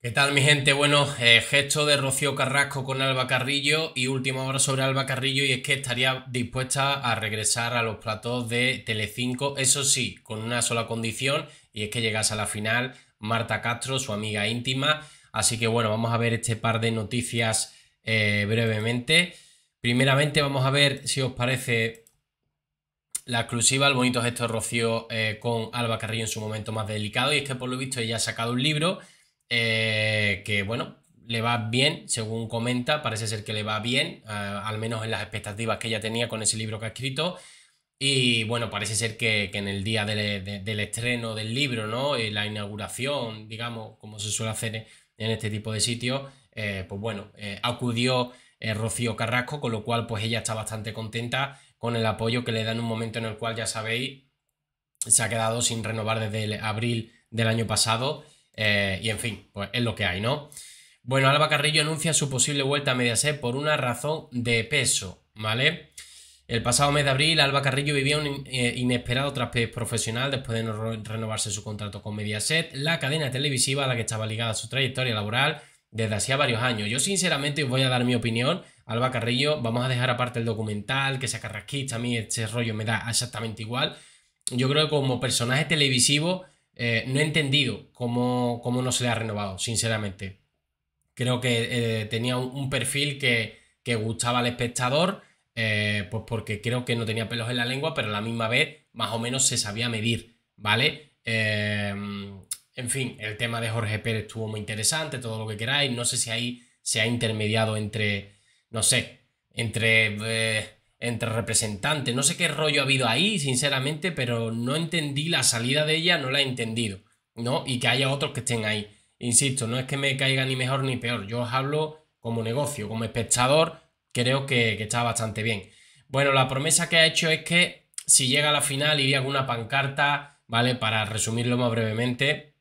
¿Qué tal mi gente? Bueno, eh, gesto de Rocío Carrasco con Alba Carrillo y última hora sobre Alba Carrillo y es que estaría dispuesta a regresar a los platos de Telecinco, eso sí, con una sola condición y es que llegase a la final Marta Castro, su amiga íntima. Así que bueno, vamos a ver este par de noticias eh, brevemente. Primeramente vamos a ver si os parece la exclusiva, el bonito gesto de Rocío eh, con Alba Carrillo en su momento más delicado y es que por lo visto ella ha sacado un libro eh, que bueno, le va bien, según comenta, parece ser que le va bien, ah, al menos en las expectativas que ella tenía con ese libro que ha escrito. Y bueno, parece ser que, en el día del estreno del libro, ¿no? Eh, la inauguración, digamos, como se suele hacer en este tipo de sitios, eh, pues bueno, acudió Rocío Carrasco, con lo cual pues ella está bastante contenta con el apoyo que le da en un momento en el cual, ya sabéis, se ha quedado sin renovar desde abril del año pasado eh, y en fin, pues es lo que hay, ¿no? Bueno, Alba Carrillo anuncia su posible vuelta a Mediaset por una razón de peso, ¿vale? El pasado mes de abril, Alba Carrillo vivía un eh, inesperado traspiés profesional después de renovarse su contrato con Mediaset, la cadena televisiva a la que estaba ligada su trayectoria laboral desde hacía varios años. Yo sinceramente os voy a dar mi opinión. Alba Carrillo, vamos a dejar aparte el documental, que sea carrasquista, a mí este rollo me da exactamente igual. Yo creo que como personaje televisivo eh, no he entendido cómo, no se le ha renovado, sinceramente. Creo que eh, tenía un, perfil que, que, gustaba al espectador, eh, pues porque creo que no tenía pelos en la lengua, pero a la misma vez más o menos se sabía medir, ¿vale? Em, en fin, el tema de Jorge Pérez estuvo muy interesante, todo lo que queráis. No sé si ahí se ha intermediado entre, no sé, entre entre representantes. No sé qué rollo ha habido ahí, sinceramente, pero no entendí la salida de ella, no la he entendido, ¿no? Y que haya otros que estén ahí. Insisto, no es que me caiga ni mejor ni peor, yo os hablo como negocio, como espectador, creo que, está bastante bien. Bueno, la promesa que ha hecho es que si llega a la final iría con una pancarta, ¿vale? Para resumirlo más brevemente,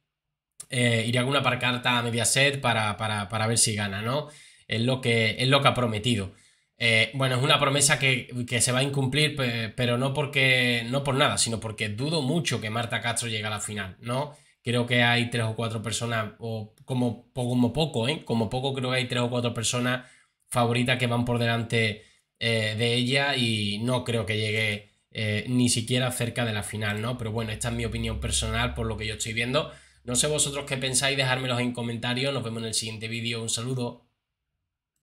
eh, iría con una pancarta a Mediaset para, para, para ver si gana, ¿no? Es lo que, es lo que ha prometido. Eh, bueno, es una promesa que, se va a incumplir, pero no porque no por nada, sino porque dudo mucho que Marta Castro llegue a la final, ¿no? Creo que hay tres o cuatro personas, o como, como poco, ¿eh? Como poco creo que hay tres o cuatro personas favoritas que van por delante eh, de ella y no creo que llegue eh, ni siquiera cerca de la final, ¿no? Pero bueno, esta es mi opinión personal por lo que yo estoy viendo. No sé vosotros qué pensáis, dejármelos en comentarios. Nos vemos en el siguiente vídeo. Un saludo.